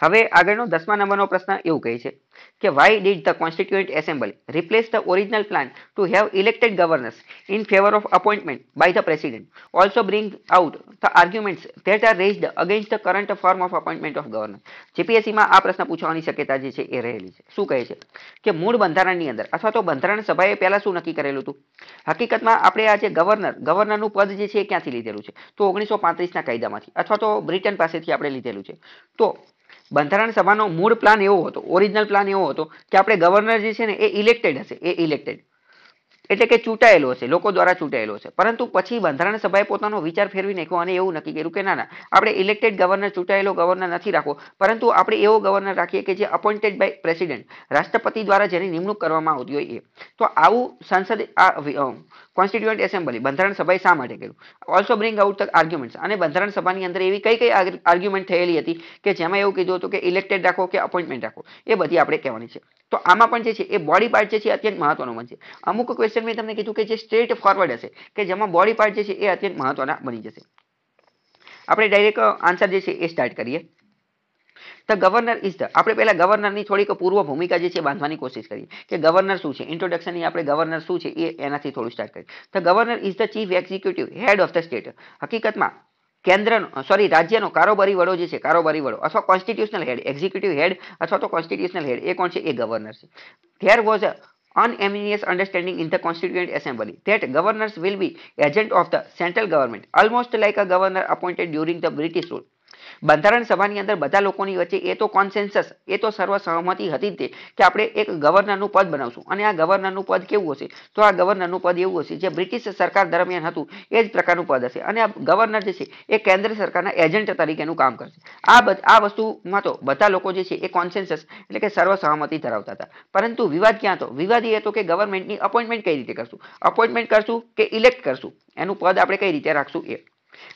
હવે આગળનો દસમા નંબરનો પ્રશ્ન એવું કહે છે કે why did the constituent assembly replace the original plan to have elected governors in favour of appointment by the president also bring out the arguments that are raised against the current form of appointment of governor જીપીએસસીમાં આ પ્રશ્ન પૂછવાની શક્યતા જે છે એ રહેલી છે શું કહે છે કે મૂળ બંધારણની અંદર અથવા તો બંધારણ સભાએ પહેલાં શું નક્કી કરેલું હતું હકીકતમાં આપણે આ જે ગવર્નર ગવર્નરનું પદ જે છે એ ક્યાંથી લીધેલું છે તો ઓગણીસો પાંત્રીસના કાયદામાંથી અથવા તો બ્રિટન પાસેથી આપણે લીધેલું છે તો બંધારણ સભાનો મૂળ પ્લાન એવો હતો ઓરિજિનલ પ્લાન એવો હતો કે આપણે ગવર્નર જે છે ને એ ઇલેક્ટેડ હશે એ ઇલેક્ટેડ એટલે કે ચૂંટાયેલો છે લોકો દ્વારા ચૂંટાયેલો છે પરંતુ પછી બંધારણ સભાએ પોતાનો વિચાર ફેરવી નાખ્યો અને એવું નક્કી કર્યું કે ના ના આપણે ઇલેક્ટેડ ગવર્નર ચૂંટાયેલો ગવર્નર નથી રાખવો પરંતુ આપણે એવો ગવર્નર રાખીએ કે જે અપોઇન્ટેડ બાય પ્રેસિડેન્ટ રાષ્ટ્રપતિ દ્વારા જેની નિમણૂક કરવામાં આવતી હોય એ તો આવું સંસદ આ કોન્સ્ટિટ્યુઅન્ટ એસેમ્બલી બંધારણ સભાએ શા માટે કર્યું also bring out the arguments અને બંધારણ સભાની અંદર એવી કઈ કઈ આર્ગ્યુમેન્ટ થયેલી હતી કે જેમાં એવું કીધું હતું કે ઇલેક્ટેડ રાખો કે અપોઇન્ટમેન્ટ રાખો એ બધી આપણે કહેવાની છે તો આમાં પણ જે છે એ બોડી પાર્ટ જે છે અત્યંત મહત્વનો બનશે અમુક ક્વેશ્ચન મેં તમને કીધું કે જે સ્ટ્રેટ ફોરવર્ડ હશે કે જેમાં બોડી પાર્ટ જે છે એ અત્યંત મહત્વના બની જશે આપણે ડાયરેક્ટ આન્સર જે છે એ સ્ટાર્ટ કરીએ તો ગવર્નર ઇઝ ધ આપણે પહેલાં ગવર્નરની થોડીક પૂર્વ ભૂમિકા જે છે બાંધવાની કોશિશ કરીએ કે ગવર્નર શું છે ઇન્ટ્રોડક્શનની આપણે ગવર્નર શું છે એ એનાથી થોડું સ્ટાર્ટ કરીએ તો governor is the chief executive head of the state હકીકતમાં કેન્દ્રનો સોરી રાજ્યનો કારોબારી વડો જે છે કારોબારી વડો અથવા કોન્સ્ટિટ્યુશનલ હેડ એક્ઝિક્યુટિવ હેડ અથવા તો કોન્સ્ટિટ્યુશનલ હેડ એ કોણ છે એ ગવર્નર છે there was a understanding in the constituent assembly that governors will be agent of the central government almost like a governor appointed during the british rule બંધારણ સભાની અંદર બધા લોકોની વચ્ચે એ તો કોન્સેન્સસ એ તો સર્વસહમતિ હતી જ તે કે આપણે એક ગવર્નરનું પદ બનાવશું અને આ ગવર્નરનું પદ કેવું હશે તો આ ગવર્નરનું પદ એવું હશે જે બ્રિટિશ સરકાર દરમિયાન હતું એ જ પ્રકારનું પદ હશે અને આ ગવર્નર જે છે એ કેન્દ્ર સરકારના એજન્ટ તરીકેનું કામ કરશે આ આ વસ્તુમાં તો બધા લોકો જે છે એ કોન્સેન્સસ એટલે કે સર્વસહમતિ ધરાવતા હતા પરંતુ વિવાદ ક્યાં હતો વિવાદ એ હતો કે ગવર્મેન્ટની અપોઇન્ટમેન્ટ કઈ રીતે કરશું અપોઇન્ટમેન્ટ કરશું કે ઇલેક્ટ કરશું એનું પદ આપણે કઈ રીતે રાખશું એ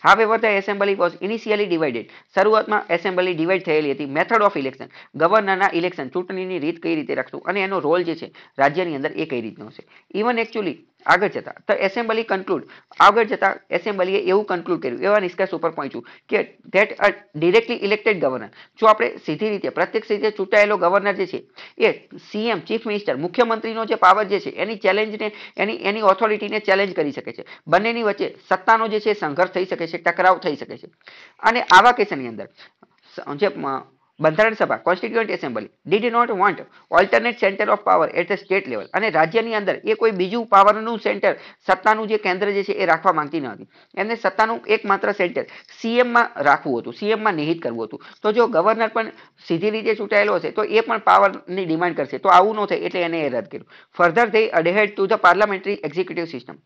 હવે what assembly was initially divided શરૂઆતમાં એસેમ્બલી ડિવાઇડ થયેલી હતી મેથડ ઓફ ઇલેક્શન ગવર્નરના ઇલેક્શન ચૂંટણીની રીત કઈ રીતે રાખશું અને એનો રોલ જે છે રાજ્યની અંદર એ કઈ રીતનો છે ઇવન એકચ્યુઅલી આગળ જતા તો એસેમ્બલી કન્ક્લુડ આગળ જતા એસેમ્બલીએ એવું કન્ક્લુડ કર્યું એવા નિષ્કર્ષ ઉપર પહોંચ્યું કે that a directly elected governor જો આપણે સીધી રીતે પ્રત્યક્ષ રીતે ચૂંટાયેલો ગવર્નર જે છે એ સીએમ ચીફ મિનિસ્ટર મુખ્યમંત્રીનો જે પાવર જે છે એની ચેલેન્જને એની એની ઓથોરિટીને ચેલેન્જ કરી શકે છે બંનેની વચ્ચે સત્તાનો જે છે સંઘર્ષ થઈ શકે છે ટકરાવ થઈ શકે છે અને આવા કેસની અંદર જે બંધારણ સભા constituent assembly did not want alternate centre of power at the state level અને રાજ્યની અંદર એ કોઈ બીજું પાવરનું સેન્ટર સત્તાનું જે કેન્દ્ર જે છે એ રાખવા માંગતી ન હતી એમને સત્તાનું એકમાત્ર સેન્ટર સીએમમાં રાખવું હતું સીએમમાં નિહિત કરવું હતું તો જો ગવર્નર પણ સીધી રીતે ચૂંટાયેલો હશે તો એ પણ પાવરની ડિમાન્ડ કરશે તો આવું ન થાય એટલે એને એ રદ કર્યું ફર્ધર ધે અડહેડ to the parliamentary executive system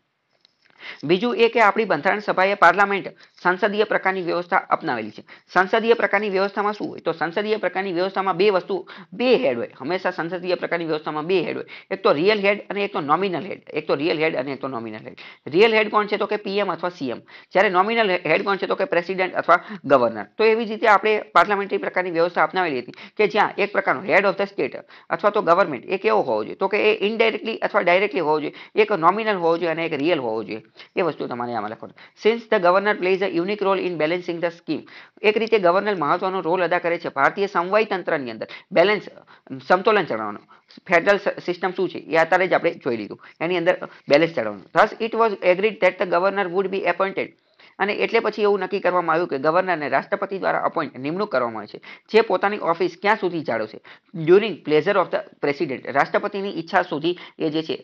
બીજું એ કે આપણી બંધારણ સભાએ પાર્લામેન્ટ સંસદીય પ્રકારની વ્યવસ્થા અપનાવેલી છે સંસદીય પ્રકારની વ્યવસ્થામાં શું હોય તો સંસદીય પ્રકારની વ્યવસ્થામાં બે વસ્તુ બે હેડ હોય હંમેશા સંસદીય પ્રકારની વ્યવસ્થામાં બે હેડ હોય એક તો રિયલ હેડ અને એક તો નોમિનલ હેડ એક તો રિયલ હેડ અને એક તો નોમિનલ હેડ રિયલ હેડ કોણ છે તો કે પીએમ અથવા સીએમ જ્યારે નોમિનલ હેડ કોણ છે તો કે પ્રેસિડેન્ટ અથવા ગવર્નર તો એવી જ રીતે આપણે પાર્લામેન્ટરી પ્રકારની વ્યવસ્થા અપનાવેલી હતી કે જ્યાં એક પ્રકારનો હેડ ઓફ ધ સ્ટેટ અથવા તો ગવર્મેન્ટ એ કેવો હોવો જોઈએ તો કે એ ઇનડાયરેક્ટલી અથવા ડાયરેક્ટલી હોવો જોઈએ એક નોમિનલ હોવો જોઈએ અને એક રિયલ હોવો જોઈએ એ વસ્તુ તમારે આમાં લખવાનું since the governor plays a unique role in balancing the scheme એક રીતે ગવર્નર મહત્વનો રોલ અદા કરે છે ભારતીય સમવાય તંત્રની અંદર બેલેન્સ સમતોલન ચડવાનું ફેડરલ સિસ્ટમ શું છે એ અત્યારે જ આપણે જોઈ લીધું એની અંદર બેલેન્સ ચડવાનું thus it was agreed that the governor would be appointed અને એટલે પછી એવું નક્કી કરવામાં આવ્યું કે ગવર્નરને રાષ્ટ્રપતિ દ્વારા અપોઇન્ટ નિમણૂક કરવામાં આવે છે જે પોતાની ઓફિસ ક્યાં સુધી જાળવશે during pleasure of the president રાષ્ટ્રપતિની ઈચ્છા સુધી એ જે છે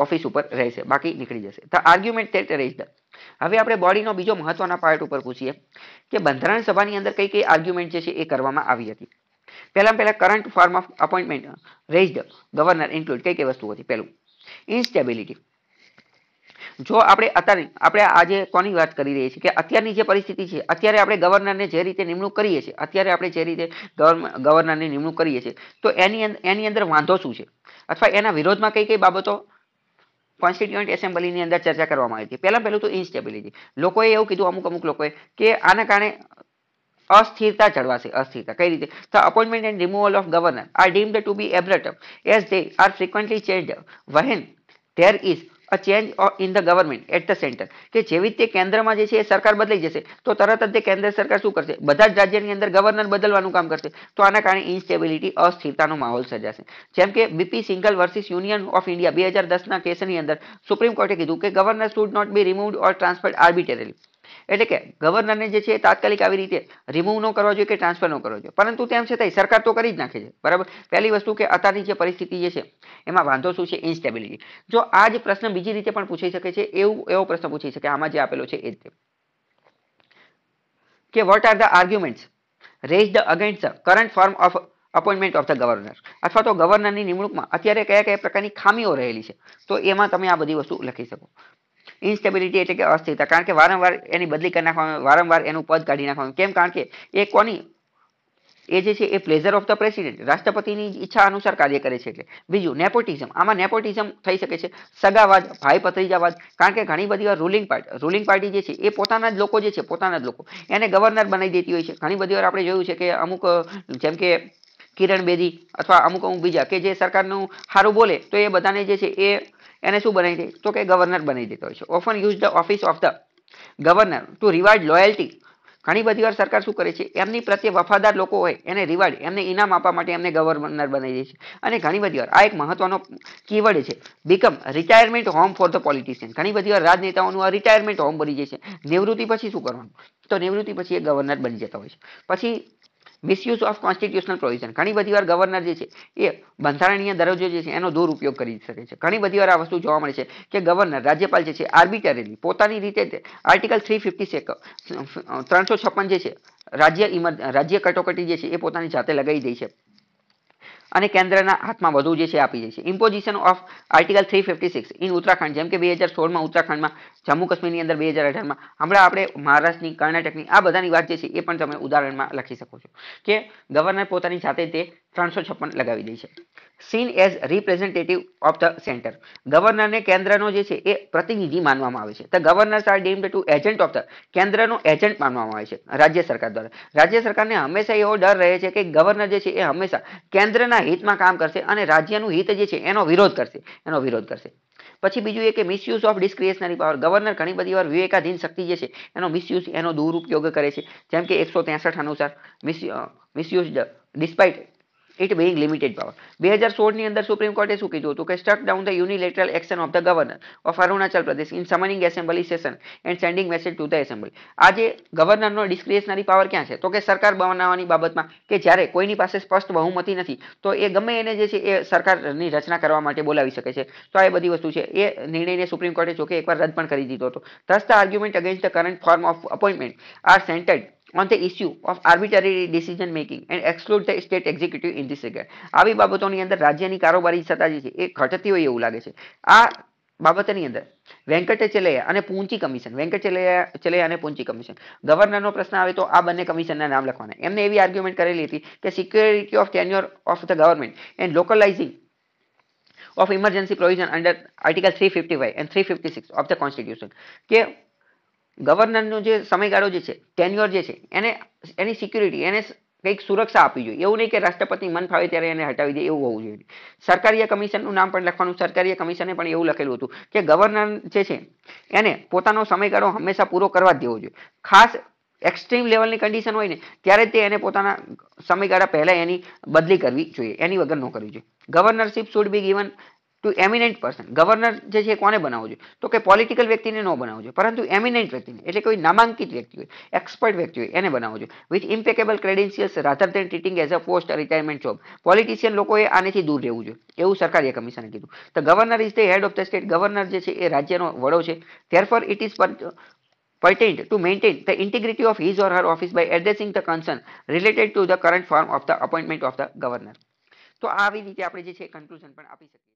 ઓફિસ ઉપર રહેશે બાકી નીકળી જશે the argument that raise the હવે આપણે બોડીનો બીજો મહત્વના પાર્ટ ઉપર પૂછીએ કે બંધારણ સભાની અંદર કઈ કઈ આર્ગ્યુમેન્ટ જે છે એ કરવામાં આવી હતી પહેલાં પહેલાં current form of appointment raise governor include કઈ કઈ વસ્તુ હતી પહેલું ઇન્સ્ટેબિલિટી જો આપણે અત્યારે આપણે આજે કોની વાત કરી રહીએ છીએ કે અત્યારની જે પરિસ્થિતિ છે અત્યારે આપણે ગવર્નરને જે રીતે નિમણૂક કરીએ છીએ અત્યારે આપણે જે રીતે ગવર્નરની નિમણૂક કરીએ છીએ તો એની એની અંદર વાંધો શું છે અથવા એના વિરોધમાં કઈ કઈ બાબતો કોન્સ્ટિટ્યુઅન્ટ એસેમ્બલીની અંદર ચર્ચા કરવામાં આવી હતી પહેલાં પહેલું તો ઇન્સ્ટેબિલિટી લોકોએ એવું કીધું અમુક અમુક લોકોએ કે આના કારણે અસ્થિરતા જળવાશે અસ્થિરતા કઈ રીતે the appointment and removal of governor are deemed to be abrupt as they are frequently change when there is a change in the government at the centre કે જેવી રીતે કેન્દ્રમાં જે છે એ સરકાર બદલાઈ જશે તો તરત જ તે કેન્દ્ર સરકાર શું કરશે બધા જ રાજ્યની અંદર ગવર્નર બદલવાનું કામ કરશે તો આના કારણે ઇન્સ્ટેબિલિટી અસ્થિરતાનો માહોલ સર્જાશે જેમ કે BP Singhal versus union of India બે હજાર દસના કેસની અંદર સુપ્રીમ કોર્ટે કીધું કે governor should not be removed or transferred arbitrarily એટલે કે ગવર્નરને જે છે તાત્કાલિક આવી રીતે રિમૂવ ન કરવા જોઈએ કે ટ્રાન્સફર ન કરવો જોઈએ પરંતુ તેમ છતાંય સરકાર તો કરી જ નાખે છે બરાબર પહેલી વસ્તુ કે અત્યારની જે પરિસ્થિતિ જે છે એમાં વાંધો શું છે ઇન્સ્ટેબિલિટી જો આ જ પ્રશ્ન બીજી રીતે પણ પૂછાઈ શકે છે એવું એવો પ્રશ્ન પૂછી શકે આમાં જે આપેલો છે એ જ કે what are the arguments raise the against the current form of appointment of the governor અથવા તો ગવર્નરની નિમણૂકમાં અત્યારે કયા કયા પ્રકારની ખામીઓ રહેલી છે તો એમાં તમે આ બધી વસ્તુ લખી શકો ઇન્સ્ટેબિલિટી એટલે કે અસ્થિરતા કારણ કે વારંવાર એની બદલી કરી નાખવામાં વારંવાર એનું પદ કાઢી નાખવામાં કેમ કારણ કે એ કોની એ જે છે એ પ્લેઝર ઓફ ધ પ્રેસિડેન્ટ રાષ્ટ્રપતિની ઈચ્છા અનુસાર કાર્ય કરે છે એટલે બીજું નેપોટિઝમ આમાં નેપોટિઝમ થઈ શકે છે સગાવાદ ભાઈ ભત્રીજાવાદ કારણ કે ઘણી બધી વાર રૂલિંગ પાર્ટી રૂલિંગ પાર્ટી જે છે એ પોતાના જ લોકો જે છે પોતાના જ લોકો એને ગવર્નર બનાવી દેતી હોય છે ઘણી બધી વાર આપણે જોયું છે કે અમુક જેમ કે કિરણ બેદી અથવા અમુક અમુક બીજા કે જે સરકારનું સારું બોલે તો એ બધાને જે છે એ એને શું બનાવી દે તો કે ગવર્નર બનાવી દેતો હોય છે often use the office of the governor to reward loyalty ઘણી બધી વાર સરકાર શું કરે છે એમની પ્રત્યે વફાદાર લોકો હોય એને રિવાર્ડ એમને ઇનામ આપવા માટે એમને ગવર્નર બનાવી દે છે અને ઘણી બધી વાર આ એક મહત્વનો કીવર્ડ છે become retirement home for the politician ઘણી બધી વાર રાજનેતાઓનું આ રિટાયરમેન્ટ હોમ બની જાય છે નિવૃત્તિ પછી શું કરવાનું તો નિવૃત્તિ પછી એ ગવર્નર બની જતા હોય છે પછી મિસયુઝ ઓફ કોન્સ્ટિટ્યુશનલ પ્રોવિઝન ઘણી બધી વાર ગવર્નર જે છે એ બંધારણીય દરજ્જો જે છે એનો દુરુપયોગ કરી શકે છે ઘણી બધી વાર આ વસ્તુ જોવા મળે છે કે ગવર્નર રાજ્યપાલ જે છે આર્બિટરીલી પોતાની રીતે આર્ટિકલ થ્રી ફિફ્ટી સેક ત્રણસો છપ્પન જે છે રાજ્ય રાજ્ય કટોકટી જે છે એ પોતાની જાતે લગાવી દે છે અને કેન્દ્રના હાથમાં વધુ જે છે આપી દે છે imposition of article three fifty six in Uttarakhand જેમ કે બે હજાર સોળમાં ઉત્તરાખંડમાં જમ્મુ કાશ્મીરની અંદર બે હજાર અઢારમાં હમણાં આપણે મહારાષ્ટ્રની કર્ણાટકની આ બધાની વાત જે છે એ પણ તમે ઉદાહરણમાં લખી શકો છો કે ગવર્નર પોતાની જાતે તે ત્રણસો છપ્પન લગાવી દે છે seen as representative of the centre ગવર્નરને કેન્દ્રનો જે છે એ પ્રતિનિધિ માનવામાં આવે છે the governors are deemed to agent of the કેન્દ્રનો એજન્ટ માનવામાં આવે છે રાજ્ય સરકાર દ્વારા રાજ્ય સરકારને હંમેશા એવો ડર રહે છે કે ગવર્નર જે છે એ હંમેશા કેન્દ્રના હિતમાં કામ કરશે અને રાજ્યનું હિત જે છે એનો વિરોધ કરશે એનો વિરોધ કરશે પછી બીજું એ કે misuse of discretionary power governor ઘણી બધી વાર વિવેકાધીન શક્તિ જે છે એનો મિસયુઝ એનો દુરુપયોગ કરે છે જેમ કે એકસો ત્રેસઠ અનુસાર mis misuse despite it being limited power બે હજાર સોળની અંદર સુપ્રીમ કોર્ટે શું કીધું હતું કે struck down the unilateral action of the governor of Arunachal Pradesh in summoning assembly session and sending message to the assembly આજે ગવર્નરનો ડિસ્ક્રિશનરી પાવર ક્યાં છે તો કે સરકાર બનાવવાની બાબતમાં કે જ્યારે કોઈની પાસે સ્પષ્ટ બહુમતી નથી તો એ ગમે એને જે છે એ સરકારની રચના કરવા માટે બોલાવી શકે છે તો આ બધી વસ્તુ છે એ નિર્ણયને સુપ્રીમ કોર્ટે જોકે એકવાર રદ પણ કરી દીધો હતો thus the argument against the current form of appointment are centred on the issue of arbitrary decision making and exclude the state executive in this regard આવી બાબતોની અંદર રાજ્યની કારોબારી સત્તા જે છે એ ઘટતી હોય એવું લાગે છે આ બાબતની અંદર વેંકટેચલૈયા અને પૂંચી કમિશન વેંકટેચલૈયા ચલૈયા અને પૂંચી કમિશન ગવર્નરનો પ્રશ્ન આવે તો આ બંને કમિશનના નામ લખવાના એમને એવી આર્ગ્યુમેન્ટ કરેલી હતી કે security of tenure of the government and localising of emergency provision under article three fifty five and three fifty six of the constitution કે ગવર્નરનો જે સમયગાળો જે છે ટેન્યુઅર જે છે એને એની સિક્યુરિટી એને કંઈક સુરક્ષા આપવી જોઈએ એવું નહીં કે રાષ્ટ્રપતિ મન ફાવે ત્યારે એને હટાવી દે એવું હોવું જોઈએ સરકારી કમિશનનું નામ પણ લખવાનું સરકારીય કમિશને પણ એવું લખેલું હતું કે ગવર્નર જે છે એને પોતાનો સમયગાળો હંમેશા પૂરો કરવા જ દેવો જોઈએ ખાસ એક્સ્ટ્રીમ લેવલની કન્ડિશન હોય ને ત્યારે તે એને પોતાના સમયગાળા પહેલાં એની બદલી કરવી જોઈએ એની વગર ન કરવી જોઈએ governorship should be given to eminent person governor જે છે કોને બનાવવું જોઈએ તો કે પોલિટિકલ વ્યક્તિને ન બનાવવો જોઈએ પરંતુ એમિનેન્ટ વ્યક્તિને એટલે કોઈ નામાંકિત વ્યક્તિ હોય એક્સપર્ટ વ્યક્તિ હોય એને બનાવવો જોઈએ with impeccable credentials rather than treating as a post retirement job politician લોકોએ આનેથી દૂર રહેવું જોઈએ એવું સરકારીય કમિશને કીધું તો governor is the head of the state governor જે છે એ રાજ્યનો વડો છે therefore it is pertained to maintain the integrity of his or her office by addressing the concern related to the current form of the appointment of the governor તો આવી રીતે આપણે જે છે કન્ક્લુઝન પણ આપી શકીએ